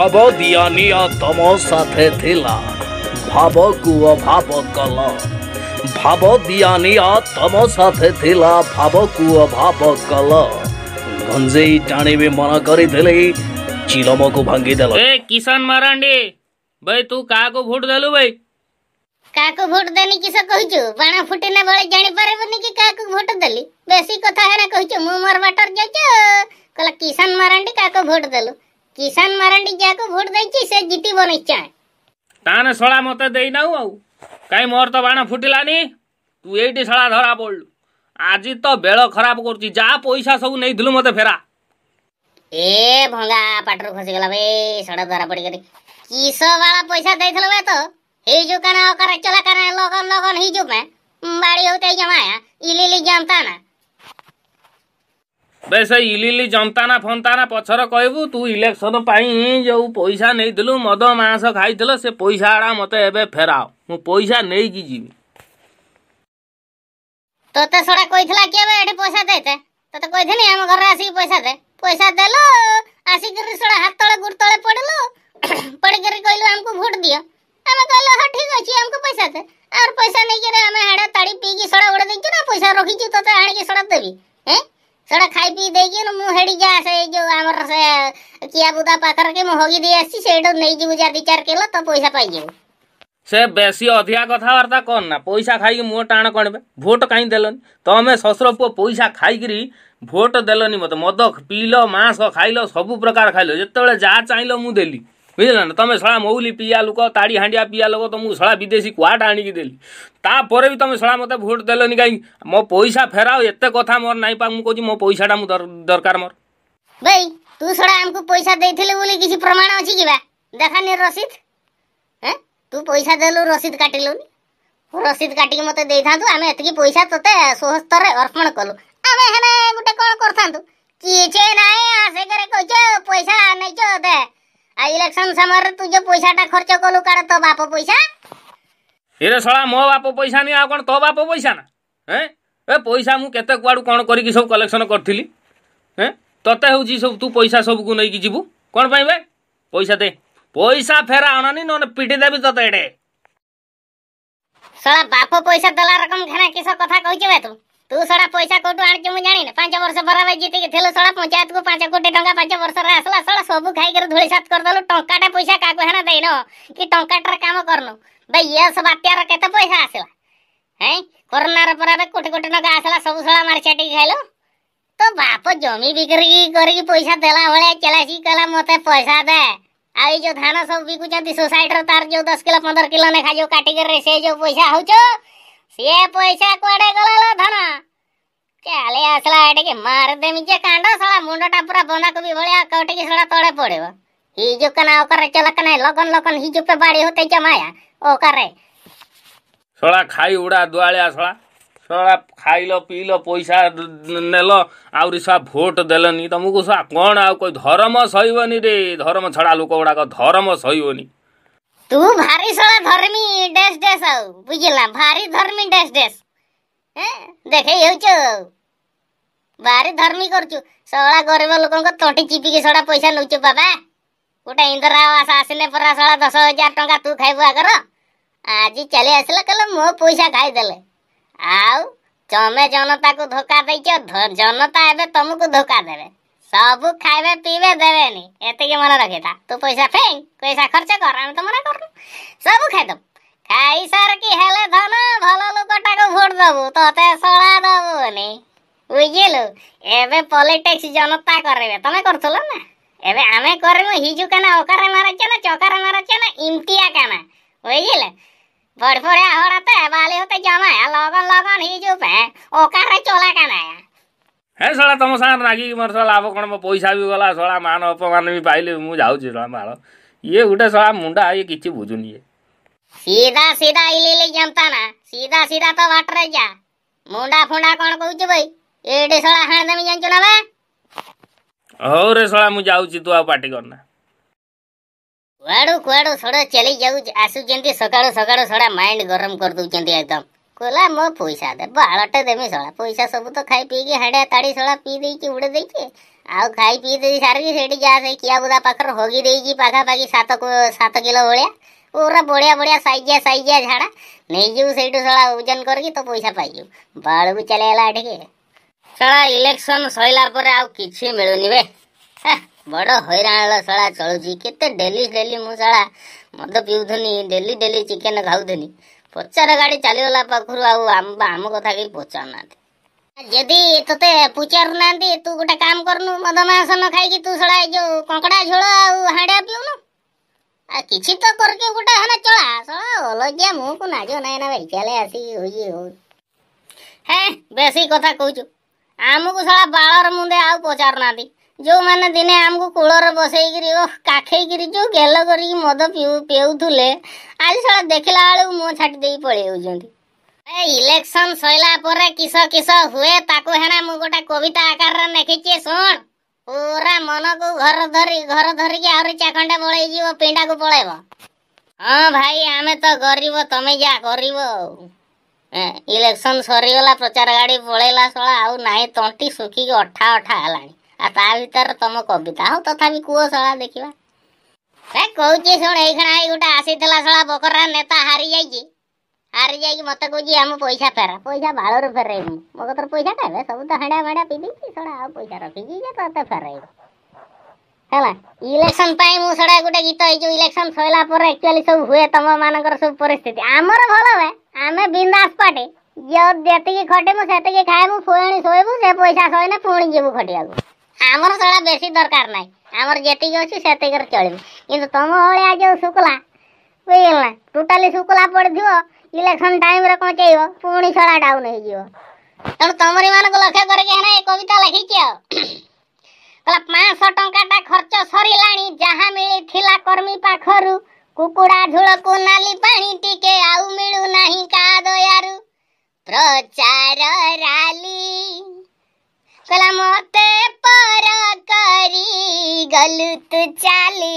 ભાભો દિયાનિયા તમો સાથે થેલા ભાભો કુવો ભાભો કલો ભાભો દિયાનિયા તમો સાથે થેલા ભાભો કુવો ભાભો કલો ગંજેઈ ટાણીવે મના કરી દેલે ચીલમોકો ભાંગી દેલો એ કિસાન મારાંડી ભાઈ તું કાકો ભોટ દેલુ ભાઈ কাকু ভোট দেনি কিস কইছু বাণা ফুটিনা বলে জানি পারিবনি কি কাকু ভোট দেলি বেশি কথা হেনা কইছু মু মোর বাটর যাইছো কলা কিষান মারান্ডি কাকু ভোট দেলু কিষান মারান্ডিকে ভোট দিয়েছি সে জিতিব নিশ্চয় তাহলে শলা মতে দেই নাও আউ কাই মোর তো বাণ ফুটিলানি তু এইটি শলা ধরা পড়লু আজি তো বেল খারাপ করছি যা পয়সা সব নেইলু মতে ফেরা এ ভঙ্গা পাটরু খসি গলা বে সড়া ধরা পড়ি গলি কিস বালা পয়সা দেইছিল বে তো এই যো কানা অকারে চলা কানা লগন লগন হি যো মে বাড়ি হতে জমায়া ইলিলি জানতা না ବେଶ ଇଲିଲି ଜନ୍ତାନା ଫନ୍ତାନା ପଛର କହିବୁ ତୁ ଇଲେକ୍ସନ ପାଇଁ ଯେଉଁ ପଇସା ନେଇଥିଲୁ ମଦ ମାଂସ ଖାଇଥିଲ ସେ ପଇସା ଗୁଡ଼ା ମୋତେ ଏବେ ଫେରାଅ ମୁଁ ପଇସା ନେଇକି ଯିବି ତୋତେ ସଡ଼ା କହିଥିଲା କି ଏବେ ଏଠି ପଇସା ଦେଇତେ ତତେ କହିଥିଲି ଆମ ଘରେ ଆସିକି ପଇସା ଦେ ପଇସା ଦେଲୁ ଆସିକିରି ସଡ଼ା ହାତ ତଳେ ଗୁଡ଼ ତଳେ ପଡ଼ିଲୁ ପଡ଼ିକିରି କହିଲୁ ଆମକୁ ଭୋଟ ଦିଅ ଆମେ କହିଲୁ ହଁ ଠିକ ଅଛି ଆମକୁ ପଇସା ଦେ ଆର ପଇସା ନେଇକିରି ଆମେ ହାଡ଼ ତାଡ଼ି ପିଇକି ସଡ଼ା ଉଡ଼ା ଦେଇକି ନା ପଇସା ରଖିଛି ତତେ ଆଣିକି ସଡ଼ା ଦେବି ହେଁ ସେଟା ଖାଇ ପିଇ ଦେଇକି ମୁଁ ହେଠି ଯା ସେ ଯୋଉ ଆମର ସେ କିଆବୁଦା ପାଖରେ ମୁଁ ହଗି ଦେଇ ଆସିଛି ସେଇଠୁ ନେଇଯିବୁ ଯା ଦି ଚାରି କିଲୋ ତ ପଇସା ପାଇଯିବୁ ସେ ବେଶୀ ଅଧିକା କଥାବାର୍ତ୍ତା କର ନା ପଇସା ଖାଇକି ମୁହଁ ଟାଣ କଣିବେ ଭୋଟ କାହିଁ ଦେଲନି ତମେ ଶ୍ୱଶୁର ପୁଅ ପଇସା ଖାଇକିରି ଭୋଟ ଦେଲନି ମୋତେ ମଦ ପିଇଲ ମାଂସ ଖାଇଲ ସବୁ ପ୍ରକାର ଖାଇଲ ଯେତେବେଳେ ଯାହା ଚାହିଁଲ ମୁଁ ଦେଲି ବୁଝିଲ ନା ତମେ ଶଳା ମଉଲି ପିଆ ଲୋକ ତାଡ଼ି ହାଣ୍ଡିଆ ପିଆ ଲୋକ ତମକୁ ଶଳା ବିଦେଶୀ କୁଆଟା ଆଣିକି ଦେଲି ତାପରେ ବି ତମେ ଶଳା ମୋତେ ଭୋଟ ଦେଲନି କାହିଁକି ମୋ ପଇସା ଫେରାଅ ଏତେ କଥା ମୋର ନାହିଁ ପା ମୁଁ କହୁଛି ମୋ ପଇସାଟା ମୁଁ ଦରକାର ମୋର ଭାଇ ତୁ ଶଳା ଆମକୁ ପଇସା ଦେଇଥିଲୁ ବୋଲି କିଛି ପ୍ରମାଣ ଅଛି କି ବା ଦେଖାନି ରସିଦ ହଁ ତୁ ପଇସା ଦେଲୁ ରସିଦ କାଟିଲୁନି ରସିଦ କାଟିକି ମୋତେ ଦେଇଥାନ୍ତୁ ଆମେ ଏତିକି ପଇସା ତୋତେ ସ୍ୱହସ୍ତରେ ଅର୍ପଣ କଲୁ ଆମେ ହେଲେ ଗୋଟେ କ'ଣ କରିଥାନ୍ତୁ କିଛି ନାହିଁ ଆସିକରି କହିଛ ପଇସା ନେଇଛ ଦେ আর ইলেকশন সময়ের তুই যে পয়সাটা খরচ কলু কার তো বাপ পয়সা এরে সলা মো বাপ পয়সা নি আর কোন তো বাপ পয়সা না হ্যাঁ এ পয়সা মু কেতে কুয়াড়ু কোন করিকি সব কালেকশন করছিলি হ্যাঁ তোতে হচ্ছে সব তু পয়সা সবকু নেইকি যিবু কোন পাই বে পয়সা দে পয়সা ফেরা আনানি ননে পিটি দেবি তোতে এড়ে সলা বাপ পয়সা দলা রকম ঘেনা কিসব কথা কইছে বে তুই तु सड़ा पैसा कौटू आ जानी पांच वर्ष बराबर जीत सड़ा पंचायत को पांच कोटी टाँग पांच वर्ष आसला सड़ा सब खाई धूलीसात करदल टाटे पैसा क्या को है देन कि टाटार काम करनु भाई ये सब बात्यार के पैसा आसला है कोरोनार पर कोटी कोटी टाँग आसला सब सड़ा मार छाटे खाइल तो बाप जमी बिक्री करी पैसा देला भाया चलासी कहला मत पैसा दे आई जो धान सब बिकुच सोसाइट रो दस किलो पंद्रह किलो लेखा जो काटिकर से जो पैसा हूँ ସିଏ ପଇସା କୁଆଡେ ଗଲା ଧନ ଚାଲି ଆସିଲା ଏଠିକି ମାରିଦେମି ଯେ କାଣ୍ଡ ଶଳା ମୁଣ୍ଡଟା ପୁରା ବନ୍ଧାକୋବି ଭଳିଆ କଟିକି ଶଳା ତଳେ ପଡିବ ହିଜୁକନା ଓକରେ ଚଲକନା ଲଗନ ଲଗନ ହିଜୁପେ ବାଡି ହୋତେ ଜମାୟା ଓକରେ ଶଳା ଖାଇ ଉଡ଼ା ଦୁଆଳିଆ ଶଳା ଶଳା ଖାଇଲ ପିଇଲ ପଇସା ନେଲ ଆହୁରି ଶଳା ଭୋଟ ଦେଲନି ତମକୁ ଶଳା କ'ଣ ଆଉ କହି ଧର୍ମ ସହିବନି ରେ ଧର୍ମ ଛଡ଼ା ଲୋକ ଗୁଡ଼ାକ ଧର୍ମ ସହିବନି তু ভারী সলা ধর্মী ড্যাশ ড্যাশ আউ বুঝলা ভারী ধর্মী ড্যাশ ড্যাশ হ্যাঁ দেখেই হচ্ছ ভারী ধর্মী করছু সলা গরিব লোকঙ্ক তন্টি চিপিকি সলা পয়সা নৌছু বাবা গোটে ইন্দিরা আশা আসলে পরা সলা দশ হাজার টঙ্কা তু খাইবু আগর আজি চালি আসলে কলে মো পয়সা খাইদেলে আউ তমে জনতাকে ধোকা দেইছ জনতা এবে তমুকু ধোকা দেবে ସବୁ ଖାଇବା ପିଇବା ଦେବେନି ଏତିକି ମନେ ରଖିଥା ତୁ ପଇସା ଫେଇଁ ପଇସା ଖର୍ଚ୍ଚ କର ଆମେ ତ ମନା କରୁନୁ ସବୁ ଖାଇଦେବୁ ଖାଇ ସାରିକି ହେଲେ ଧନ ଭଲ ଲୋକଟାକୁ ଭୋଟ ଦବୁ ତତେ ସଳା ଦବୁନି ବୁଝିଲୁ ଏବେ ପଲିଟିକ୍ସ ଜନତା କରିବେ ତମେ କରୁଥିଲ ନା ଏବେ ଆମେ କରିବୁ ହିଜୁ କାନା ଅକାରେ ମାରଛ ନା ଚକାରେ ମାରଛ ନା ଇମ୍ତିଆ କାନା বুঝলে বড় বড় হড়াতে বালি হতে জমায় লগন লগন হিজু পে ওকারে চলা কানায়া ହେ ଶଳା ତମ ସାଙ୍ଗରେ ନାଗିକି ମୋର ଶଳା ଲାଭ କ'ଣ ମୋ ପଇସା ବି ଗଲା ଶଳା ମାନ ଅପମାନ ବି ପାଇଲି ମୁଁ ଯାଉଛି ଶଳା ମାଳ ଇଏ ଗୋଟେ ଶଳା ମୁଣ୍ଡା ଇଏ କିଛି ବୁଝୁନି ଇଏ ସିଧା ସିଧା ଇଲିଲି ଜନ୍ତା ନା ସିଧା ସିଧା ତ ବାଟରେ ଯା ମୁଣ୍ଡା ଫୁଣ୍ଡା କ'ଣ କହୁଛୁ ଭାଇ ଏଇଠି ଶଳା ହାଣିଦେମି ଜାଣିଛୁ ନା ବା ହଉ ରେ ଶଳା ମୁଁ ଯାଉଛି ତୁ ଆଉ ପାଟି କରନା କୁଆଡ଼ୁ କୁଆଡ଼ୁ ଶଳା ଚାଲି ଯାଉଛି ଆସୁଛନ୍ତି ସକାଳୁ ସକାଳୁ ଶଳା ମାଇଣ୍ଡ ଗରମ କରିଦେଉଛନ୍ତି ଏକଦମ କହିଲା ମୋ ପଇସା ଦେବ ବାଳଟେ ଦେମି ଶଳା ପଇସା ସବୁ ତ ଖାଇ ପିଇକି ହାଡ଼ିଆ ତାଡ଼ି ଶଳା ପିଇ ଦେଇକି ଉଡ଼େଇ ଦେଇଛି ଆଉ ଖାଇ ପିଇ ଦେଇ ସାରିକି ସେଇଠି ଯାହା ସେଇ କିଆବୁଦା ପାଖରେ ହଗି ଦେଇକି ପାଖାପାଖି ସାତ ସାତ କିଲୋ ଭଳିଆ ପୁରା ବଢ଼ିଆ ବଢ଼ିଆ ସାଇଜିଆ ସାଇଜିଆ ଝାଡ଼ା ନେଇଯିବୁ ସେଇଠୁ ଶଳା ଓଜନ କରିକି ତୋ ପଇସା ପାଇଯିବୁ ବାଳକୁ ଚାଲିଗଲା ଏଠିକି ଶଳା ଇଲେକ୍ସନ୍ ସରିଲା ପରେ ଆଉ କିଛି ମିଳୁନି ବେ ବଡ଼ ହଇରାଣ ଶଳା ଚଳୁଛି କେତେ ଡେଲି ଡେଲି ମୁଁ ଶଳା ମଦ ପିଉଥିନି ଡେଲି ଡେଲି ଚିକେନ୍ ଖାଉଥିନି ପଚାର ଗାଡ଼ି ଚାଲିଗଲା ପାଖରୁ ଆଉ ଆମ ଆମ କଥା କେହି ପଚାରୁନାହାନ୍ତି ଯଦି ତୋତେ ପଚାରୁନାହାନ୍ତି ତୁ ଗୋଟେ କାମ କରୁନୁ ମଦମାସନ ଖାଇକି ତୁ ସଳା ଯୋଉ କଙ୍କଡ଼ା ଝୋଳ ଆଉ ହାଣ୍ଡିଆ ପିଉନୁ ଆଉ କିଛି ତ କରିକି ଗୋଟେ ହେଲେ ଚଳା ସଳା ଅଲଜିଆ ମୁହଁକୁ ନାଜ ନାହିଁ ନା ଭାଇ ଆସିକି ହୋଇ ହଉ ହେ ବେଶୀ କଥା କହୁଛୁ ଆମକୁ ସଳା ବାଳର ମୁନ୍ଦେ ଆଉ ପଚାରୁନାହାନ୍ତି ଯେଉଁମାନେ ଦିନେ ଆମକୁ କୂଳରେ ବସେଇକିରି କାଖେଇକିରି ଯେଉଁ ଗେଲ କରିକି ମଦ ପିଉଥିଲେ ଆଜି ସେଟା ଦେଖିଲା ବେଳକୁ ମୁଁ ଛାଟି ଦେଇ ପଳେଇଯାଉଛନ୍ତି ଏ ଇଲେକ୍ସନ୍ ସରିଲା ପରେ କିସ କିସ ହୁଏ ତାକୁ ହେଣା ମୁଁ ଗୋଟେ କବିତା ଆକାରରେ ଲେଖିଛି ଶୁଣ ପୁରା ମନକୁ ଘର ଧରି ଘର ଧରିକି ଆହୁରି ଚାଖଣ୍ଡେ ପଳେଇଯିବ ପିଣ୍ଡାକୁ ପଳେଇବ ହଁ ଭାଇ ଆମେ ତ ଗରିବ ତମେ ଯା କରିବ ଆଉ ଇଲେକ୍ସନ୍ ସରିଗଲା ପ୍ରଚାର ଗାଡ଼ି ପଳେଇଲା ଶଳା ଆଉ ନାହିଁ ତଣ୍ଟି ଶୁଖିକି ଅଠା ଅଠା ହେଲାଣି ଆଉ ତା ଭିତରେ ତମ କବିତା ହଉ ତଥାପି କୁହ ଶଳା ଦେଖିବା ହେ କହୁଛି ଶୁଣ ଏଇକ୍ଷଣା ଏଇ ଗୋଟେ ଆସିଥିଲା ଶଳା ବକରା ନେତା ହାରି ଯାଇଛି ହାରି ଯାଇକି ମତେ କହୁଛି ଆମ ପଇସା ଫେରା ପଇସା ବାଳରୁ ଫେରେଇବୁ ମୋ କତିରେ ପଇସା ନେବେ ସବୁ ତ ହାଡ଼ା ଭାଡ଼ା ପିଇଦେଇଛି ଶଳା ଆଉ ପଇସା ରଖିଛି ଯେ ତତେ ଫେରେଇବୁ ହେଲା ଇଲେକ୍ସନ ପାଇଁ ମୁଁ ଶଳା ଗୋଟେ ଗୀତ ଏଇ ଯୋଉ ଇଲେକ୍ସନ ସରିଲା ପରେ ଆକ୍ଚୁଆଲି ସବୁ ହୁଏ ତମ ମାନଙ୍କର ସବୁ ପରିସ୍ଥିତି ଆମର ଭଲ ହୁଏ ଆମେ ବିନ୍ଦାସ ପାଟି ଯେତିକି ଖଟିବୁ ସେତିକି ଖାଇବୁ ପୁଣି ଶୋଇବୁ ସେ ପଇସା ସହିଲେ ପୁଣି ଯିବୁ ଖଟିବାକୁ ଆମର ସେଗୁଡ଼ା ବେଶୀ ଦରକାର ନାହିଁ ଆମର ଯେତିକି ଅଛି ସେତିକିରେ ଚଳିବ କିନ୍ତୁ ତମ ଭଳିଆ ଯେଉଁ ଶୁକ୍ଲା ବୁଝିଗଲା ଟୋଟାଲି ଶୁକ୍ଲା ପଡ଼ିଥିବ ଇଲେକ୍ସନ୍ ଟାଇମ୍ରେ କଞ୍ଚେଇବ ପୁଣି ସଡ଼ା ଡାଉନ୍ ହେଇଯିବ ତେଣୁ ତମରିମାନଙ୍କୁ ଲକ୍ଷ୍ୟ କରିକି ହେନା ଏ କବିତା ଲେଖିଛି ଆଉ କହିଲା ପାଞ୍ଚଶହ ଟଙ୍କାଟା ଖର୍ଚ୍ଚ ସରିଲାଣି ଯାହା ମିଳିଥିଲା କର୍ମୀ ପାଖରୁ କୁକୁଡ଼ା ଝୋଳକୁ ନାଲି ପାଣି ଟିକେ ଆଉ ମିଳୁନାହିଁ କା ଦୟାରୁ ପ୍ରଚାର ରାଲି କହିଲା ମୋ ଗଲୁ ତୁ ଚାଲି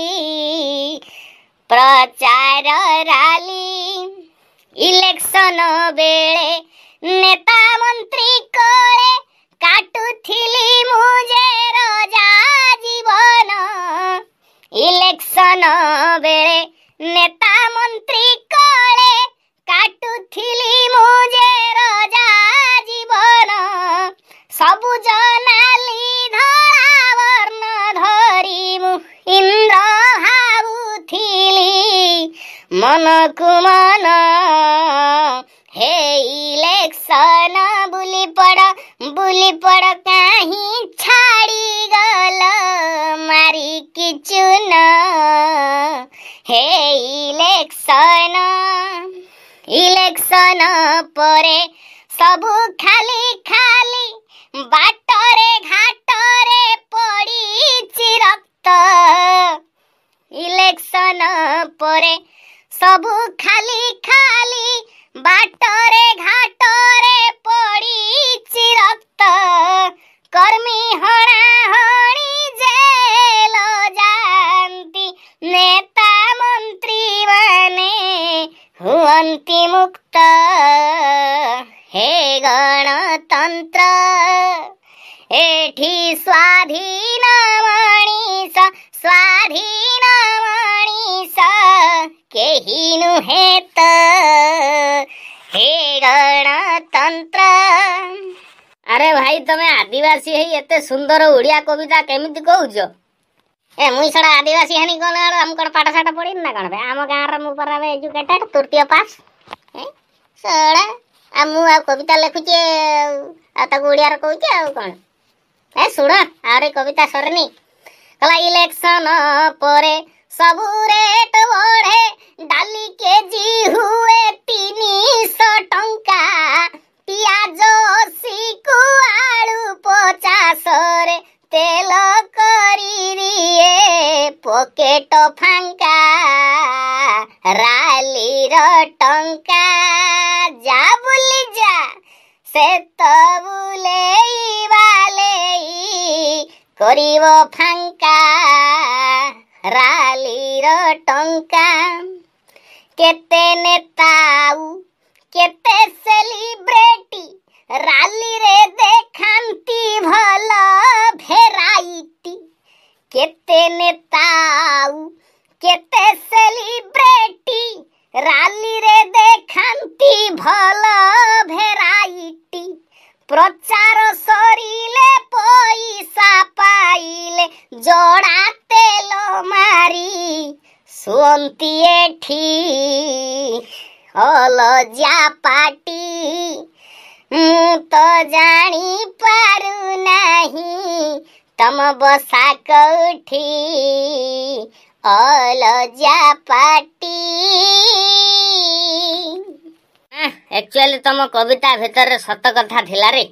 ପ୍ରଚାର ରାଲି ଇଲେକ୍ସନ ବେଳେ ନେତା ମନ୍ତ୍ରୀ କରେ କାଟୁଥିଲି ମୁଁ ଯେ ରଜା ଜୀବନ ଇଲେକ୍ସନ ବେଳେ इलेक्सन बुली पड बुली पड काहीँ छाडी गल मारी चुन हे इलेक्सन इलेक्सन परे सबु खाली खाली बाटरे घाटरे पडिछि रक्त इलेक्सन परे सबु खाली खाली बाट गणतन्त्र एठी स्वाधीन मणिस स्वाधीन मणिस केही नुहेत हे गणतन्त्र আরে ভাই তুমি আদিবাসী হই এতে সুন্দর ওড়িয়া কবিতা কেমিতি কହୁଛ এ মুই সড়া আদিবাসী হানি কোন আর আম কোন পাটা সাটা পড়িন না কোন বে আম গাঁর মু পরাবে এডুকেটেড তৃতীয় পাস সড়া ଆଉ ମୁଁ ଆଉ କବିତା ଲେଖୁଛି ଆଉ ତାକୁ ଓଡ଼ିଆରେ କହୁଛି ଆଉ କ'ଣ ଏ ଶୁଣ ଆହୁରି କବିତା ସରିନି କହିଲା ଇଲେକ୍ସନ ପରେ ସବୁ ରେଟ୍ ବଢ଼େ ଡାଲି କେଜି ହୁଏ ତିନିଶହ ରାଲିର ଟଙ୍କା କେତେ ନେତା ଆଉ କେତେ ସେଲିବ୍ରିଟି ରାଲିରେ ଦେଖାନ୍ତି ଭଲ ଭେରାଇଟି କେତେ ନେତା ଆଉ କେତେ ସେଲିବ୍ରିଟି ରାଲିରେ ଦେଖାନ୍ତି ଭଲ ଭେରାଇଟି ପ୍ରଚାର ଅଜା ପାଟି ମୁଁ ତ ଜାଣିପାରୁ ନାହିଁ ତମ ବସା କୋଉଠି ଅଲଜା ପାଟି ଆକ୍ଚୁଆଲି ତମ କବିତା ଭିତରେ ସତ କଥା ଥିଲା ରେ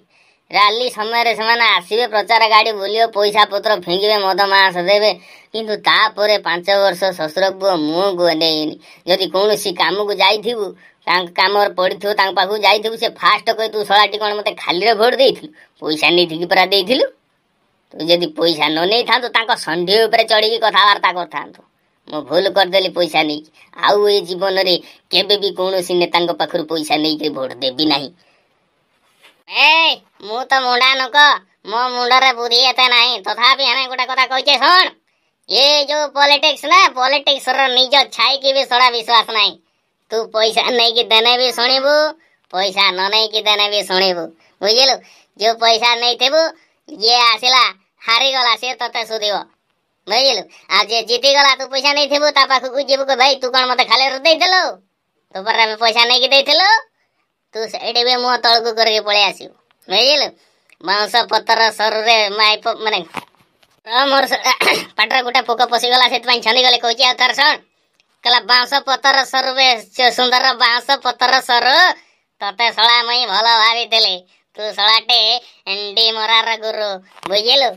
ରାଲି ସମୟରେ ସେମାନେ ଆସିବେ ପ୍ରଚାର ଗାଡ଼ି ବୁଲିବ ପଇସା ପତ୍ର ଫିଙ୍ଗିବେ ମଦ ମାଂସ ଦେବେ କିନ୍ତୁ ତାପରେ ପାଞ୍ଚ ବର୍ଷ ଶ୍ୱଶୁର ପୁଅ ମୁହଁକୁ ନେଇନି ଯଦି କୌଣସି କାମକୁ ଯାଇଥିବୁ ତାଙ୍କ କାମରେ ପଡ଼ିଥିବୁ ତାଙ୍କ ପାଖକୁ ଯାଇଥିବୁ ସେ ଫାଷ୍ଟ କହିଥିବୁ ଶଳାଟି କ'ଣ ମୋତେ ଖାଲିରେ ଭୋଟ୍ ଦେଇଥିଲୁ ପଇସା ନେଇଥିକି ପରା ଦେଇଥିଲୁ ତୁ ଯଦି ପଇସା ନ ନେଇଥାନ୍ତୁ ତାଙ୍କ ଷଣ୍ଢି ଉପରେ ଚଢ଼ିକି କଥାବାର୍ତ୍ତା କରିଥାନ୍ତୁ ମୁଁ ଭୁଲ କରିଦେଲି ପଇସା ନେଇକି ଆଉ ଏ ଜୀବନରେ କେବେ ବି କୌଣସି ନେତାଙ୍କ ପାଖରୁ ପଇସା ନେଇକି ଭୋଟ୍ ଦେବି ନାହିଁ ଏ ମୁଁ ତ ମୁଣ୍ଡା ନକ ମୋ ମୁଣ୍ଡରେ ବୁଦ୍ଧି ଏତେ ନାହିଁ ତଥାପି ଆମେ ଗୋଟେ କଥା କହିଛେ ଶୁଣ ଏ ଯୋଉ ପଲିଟିକ୍ସ ନା ପଲିଟିକ୍ସର ନିଜ ଛାଇକି ବି ସଡ଼ା ବିଶ୍ୱାସ ନାହିଁ ତୁ ପଇସା ନେଇକି ଦେନେ ବି ଶୁଣିବୁ ପଇସା ନ ନେଇକି ଦେନେ ବି ଶୁଣିବୁ ବୁଝିଲୁ ଯେଉଁ ପଇସା ନେଇଥିବୁ ଯିଏ ଆସିଲା ହାରିଗଲା ସିଏ ତତେ ଶୁଧିବ ବୁଝିଲୁ ଆଉ ଯିଏ ଜିତିଗଲା ତୁ ପଇସା ନେଇଥିବୁ ତା ପାଖକୁ ଯିବୁ ଭାଇ ତୁ କ'ଣ ମୋତେ ଖାଲି ଦେଇଥିଲୁ ତୁ ପରେ ଆମେ ପଇସା ନେଇକି ଦେଇଥିଲୁ ତୁ ସେଇଠି ବି ମୁହଁ ତଳକୁ କରିକି ପଳେଇ ଆସିବୁ ବୁଝିଲୁ ବାଉଁଶ ପତ୍ର ସରୁରେ ମାଇପ ମାନେ ମୋର ପାଟରେ ଗୋଟେ ପୋକ ପଶିଗଲା ସେଥିପାଇଁ ଛନ୍ଦିଗଲେ କହୁଛି ଆଉ ତାର ଶୁଣ କହିଲା ବାଉଁଶ ପତର ସରୁ ବେ ସୁନ୍ଦର ବାଉଁଶ ପତର ସରୁ ତତେ ଶଳା ମୁଇଁ ଭଲ ଭାବିଥିଲି ତୁ ଶଳାଟେ ଏଣ୍ଡି ମରାର ଗୁରୁ ବୁଝିଲୁ